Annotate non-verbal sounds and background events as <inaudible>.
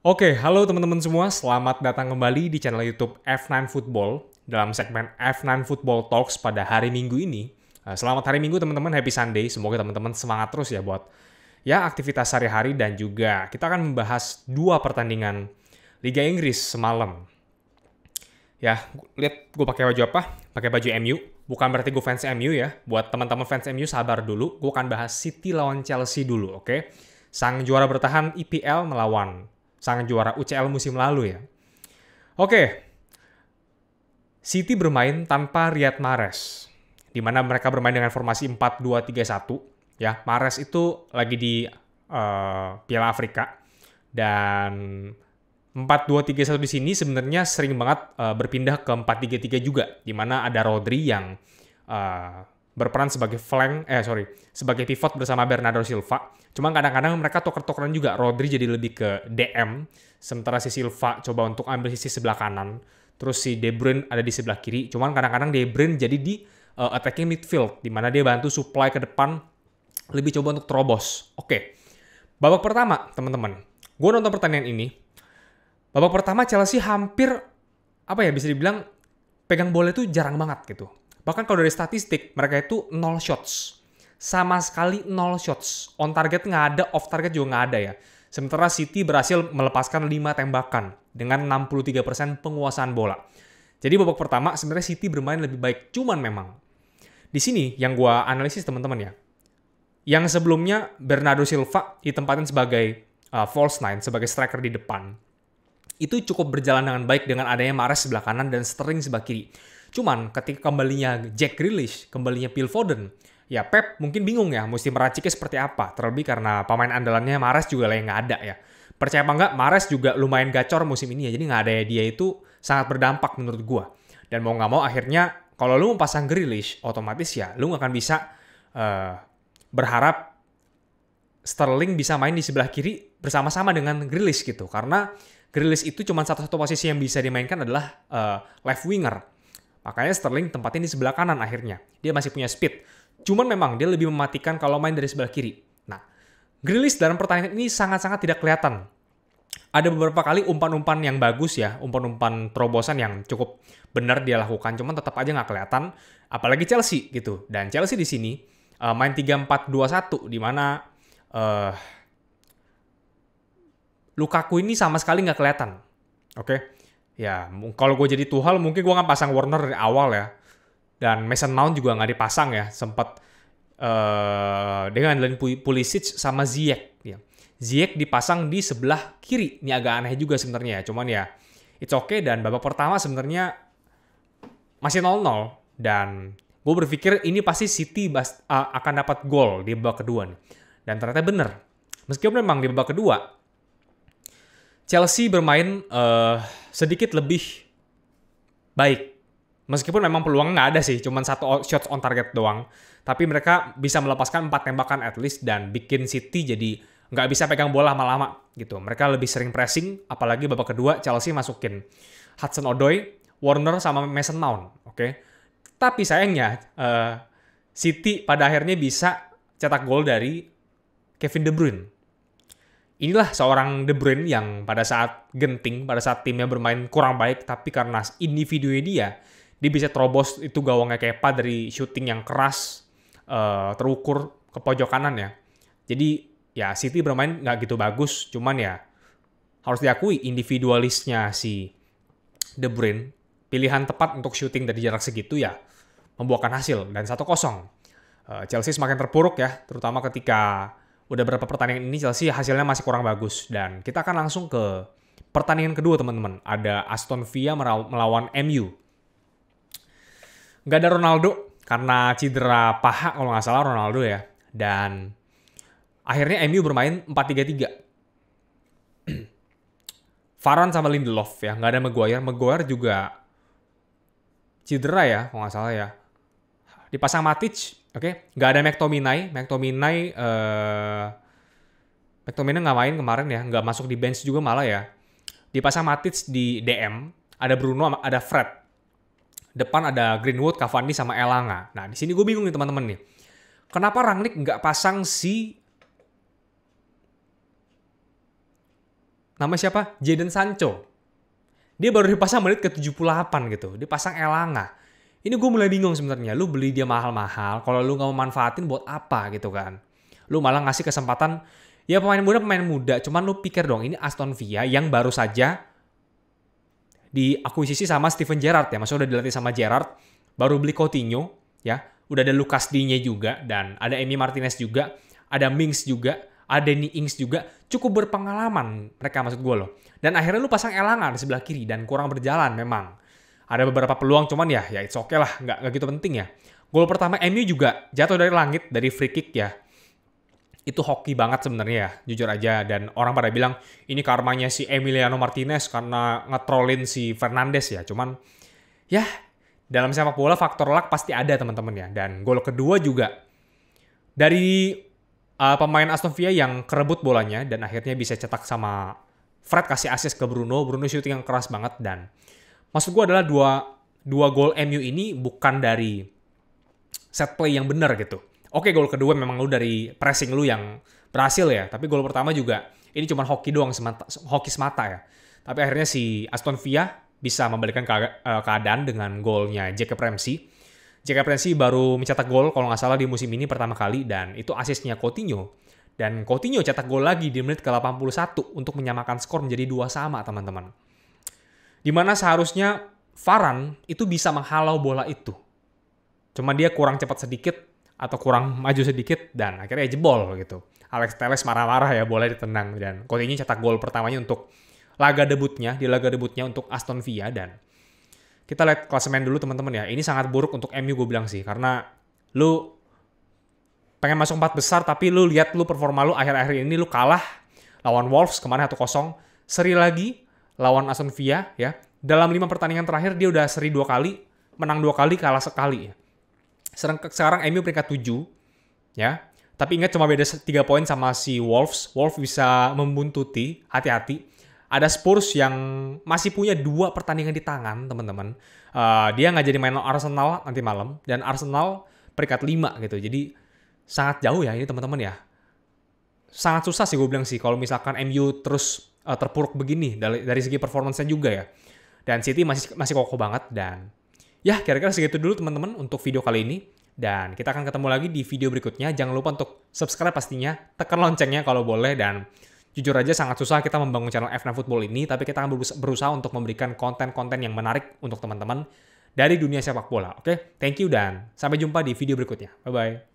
Oke, halo teman-teman semua. Selamat datang kembali di channel YouTube F9 Football dalam segmen F9 Football Talks pada hari Minggu ini. Eh, selamat hari Minggu teman-teman, happy Sunday. Semoga teman-teman semangat terus ya buat ya aktivitas sehari-hari dan juga kita akan membahas dua pertandingan Liga Inggris semalam. Ya, lihat gue pakai baju apa? Pakai baju MU. Bukan berarti gue fans MU ya. Buat teman-teman fans MU sabar dulu. Gue akan bahas City lawan Chelsea dulu, oke? Okay? Sang juara bertahan IPL melawan sang juara UCL musim lalu ya. Oke, City bermain tanpa Riyad Mahrez, di mana mereka bermain dengan formasi 4-2-3-1. Ya, Mahrez itu lagi di uh, Piala Afrika dan 4-2-3-1 di sini sebenarnya sering banget uh, berpindah ke 4-3-3 juga, di mana ada Rodri yang uh, berperan sebagai flank eh sorry sebagai pivot bersama Bernardo Silva. Cuma kadang-kadang mereka tuker-tukeran juga. Rodri jadi lebih ke DM sementara si Silva coba untuk ambil sisi sebelah kanan. Terus si De Bruyne ada di sebelah kiri. Cuman kadang-kadang De Bruyne jadi di uh, attacking midfield di mana dia bantu supply ke depan lebih coba untuk terobos. Oke. Okay. Babak pertama, teman-teman. Gue nonton pertandingan ini. Babak pertama Chelsea hampir apa ya bisa dibilang pegang bola itu jarang banget gitu. Bahkan kalau dari statistik, mereka itu nol shots. Sama sekali nol shots. On target nggak ada, off target juga nggak ada ya. Sementara City berhasil melepaskan 5 tembakan dengan 63% penguasaan bola. Jadi babak pertama sebenarnya City bermain lebih baik. Cuman memang di sini yang gue analisis teman-teman ya. Yang sebelumnya Bernardo Silva ditempatkan sebagai uh, false nine, sebagai striker di depan. Itu cukup berjalan dengan baik dengan adanya Mares sebelah kanan dan Sterling sebelah kiri. Cuman ketika kembalinya Jack Grealish, kembalinya Phil Foden, ya Pep mungkin bingung ya mesti meraciknya seperti apa. Terlebih karena pemain andalannya Mares juga lah yang nggak ada ya. Percaya apa nggak, Mares juga lumayan gacor musim ini ya. Jadi nggak ada ya dia itu sangat berdampak menurut gua. Dan mau nggak mau akhirnya kalau lu mau pasang Grealish, otomatis ya lu nggak akan bisa uh, berharap Sterling bisa main di sebelah kiri bersama-sama dengan Grealish gitu. Karena Grealish itu cuma satu-satu posisi yang bisa dimainkan adalah uh, left winger. Makanya Sterling tempatin di sebelah kanan akhirnya. Dia masih punya speed. Cuman memang dia lebih mematikan kalau main dari sebelah kiri. Nah, Grealish dalam pertandingan ini sangat-sangat tidak kelihatan. Ada beberapa kali umpan-umpan yang bagus ya, umpan-umpan terobosan yang cukup benar dia lakukan, cuman tetap aja nggak kelihatan. Apalagi Chelsea gitu. Dan Chelsea di sini uh, main 3-4-2-1, di mana uh, Lukaku ini sama sekali nggak kelihatan. Oke, okay? ya kalau gue jadi Tuhal mungkin gue akan pasang Warner dari awal ya dan Mason Mount juga nggak dipasang ya sempat uh, eh, dengan ngandelin Pulisic sama Ziyech ya Ziyech dipasang di sebelah kiri ini agak aneh juga sebenarnya ya cuman ya it's okay dan babak pertama sebenarnya masih 0-0 dan gue berpikir ini pasti City bas, akan dapat gol di babak kedua nih. dan ternyata bener meskipun memang di babak kedua Chelsea bermain uh, sedikit lebih baik. Meskipun memang peluang nggak ada sih, cuman satu shots on target doang. Tapi mereka bisa melepaskan empat tembakan at least dan bikin City jadi nggak bisa pegang bola lama-lama gitu. Mereka lebih sering pressing, apalagi babak kedua Chelsea masukin Hudson Odoi, Warner sama Mason Mount, oke. Okay? Tapi sayangnya uh, City pada akhirnya bisa cetak gol dari Kevin De Bruyne inilah seorang De Bruyne yang pada saat genting, pada saat timnya bermain kurang baik, tapi karena individunya dia, dia bisa terobos itu gawangnya Kepa dari shooting yang keras, uh, terukur ke pojok kanan ya. Jadi ya City bermain nggak gitu bagus, cuman ya harus diakui individualisnya si De Bruyne, pilihan tepat untuk shooting dari jarak segitu ya membuahkan hasil dan 1-0. Uh, eh, Chelsea semakin terpuruk ya, terutama ketika udah berapa pertandingan ini Chelsea hasilnya masih kurang bagus dan kita akan langsung ke pertandingan kedua teman-teman. Ada Aston Villa melawan MU. nggak ada Ronaldo karena cedera paha kalau nggak salah Ronaldo ya. Dan akhirnya MU bermain 4-3-3. <clears throat> Varane sama Lindelof ya, nggak ada Maguire. Maguire juga cedera ya, kalau nggak salah ya. Dipasang Matic, Oke, okay? nggak ada McTominay. McTominay, uh, McTominay nggak main kemarin ya, nggak masuk di bench juga malah ya. Dipasang Matits di DM, ada Bruno, ada Fred. Depan ada Greenwood, Cavani, sama Elanga. Nah, di sini gue bingung nih teman-teman nih. Kenapa Rangnick nggak pasang si nama siapa? Jaden Sancho. Dia baru dipasang menit ke 78 gitu. Dipasang Elanga. Ini gue mulai bingung sebenarnya. Lu beli dia mahal-mahal, kalau lu nggak mau manfaatin buat apa gitu kan? Lu malah ngasih kesempatan ya pemain muda pemain muda. Cuman lu pikir dong, ini Aston Villa yang baru saja diakuisisi sama Steven Gerrard ya. Maksudnya udah dilatih sama Gerrard, baru beli Coutinho ya. Udah ada Lucas Digne juga dan ada Emi Martinez juga, ada Mings juga, ada Danny Ings juga cukup berpengalaman mereka maksud gue loh. Dan akhirnya lu pasang elangan di sebelah kiri dan kurang berjalan memang ada beberapa peluang cuman ya ya it's okay lah nggak nggak gitu penting ya gol pertama MU juga jatuh dari langit dari free kick ya itu hoki banget sebenarnya ya, jujur aja. Dan orang pada bilang, ini karmanya si Emiliano Martinez karena ngetrolin si Fernandes ya. Cuman, ya dalam sepak bola faktor luck pasti ada teman-teman ya. Dan gol kedua juga dari uh, pemain Aston Villa yang kerebut bolanya dan akhirnya bisa cetak sama Fred kasih assist ke Bruno. Bruno shooting yang keras banget dan maksud gue adalah dua dua gol MU ini bukan dari set play yang benar gitu. Oke, gol kedua memang lu dari pressing lu yang berhasil ya, tapi gol pertama juga ini cuma hoki doang semata, hoki semata ya. Tapi akhirnya si Aston Villa bisa membalikan eh, keadaan dengan golnya Jacob Ramsey. Jacob Ramsey baru mencetak gol kalau nggak salah di musim ini pertama kali dan itu asisnya Coutinho. Dan Coutinho cetak gol lagi di menit ke-81 untuk menyamakan skor menjadi dua sama teman-teman di mana seharusnya faran itu bisa menghalau bola itu. Cuma dia kurang cepat sedikit atau kurang maju sedikit dan akhirnya jebol gitu. Alex Teles marah-marah ya boleh ditenang dan Coutinho cetak gol pertamanya untuk laga debutnya di laga debutnya untuk Aston Villa dan kita lihat klasemen dulu teman-teman ya. Ini sangat buruk untuk MU gue bilang sih karena lu pengen masuk empat besar tapi lu lihat lu performa lu akhir-akhir ini lu kalah lawan Wolves kemarin 1-0, seri lagi lawan Aston Villa ya. Dalam lima pertandingan terakhir dia udah seri dua kali, menang dua kali, kalah sekali. Ya. Sekarang MU peringkat tujuh ya. Tapi ingat cuma beda tiga poin sama si Wolves. Wolves bisa membuntuti, hati-hati. Ada Spurs yang masih punya dua pertandingan di tangan, teman-teman. Uh, dia nggak jadi main Arsenal nanti malam. Dan Arsenal peringkat 5 gitu. Jadi sangat jauh ya ini teman-teman ya. Sangat susah sih gue bilang sih kalau misalkan MU terus uh, terpuruk begini dari dari segi performance juga ya. Dan City masih masih kokoh banget dan ya kira-kira segitu dulu teman-teman untuk video kali ini. Dan kita akan ketemu lagi di video berikutnya. Jangan lupa untuk subscribe pastinya, tekan loncengnya kalau boleh dan jujur aja sangat susah kita membangun channel F9 Football ini, tapi kita akan berusaha untuk memberikan konten-konten yang menarik untuk teman-teman dari dunia sepak bola. Oke, okay? thank you dan sampai jumpa di video berikutnya. Bye-bye.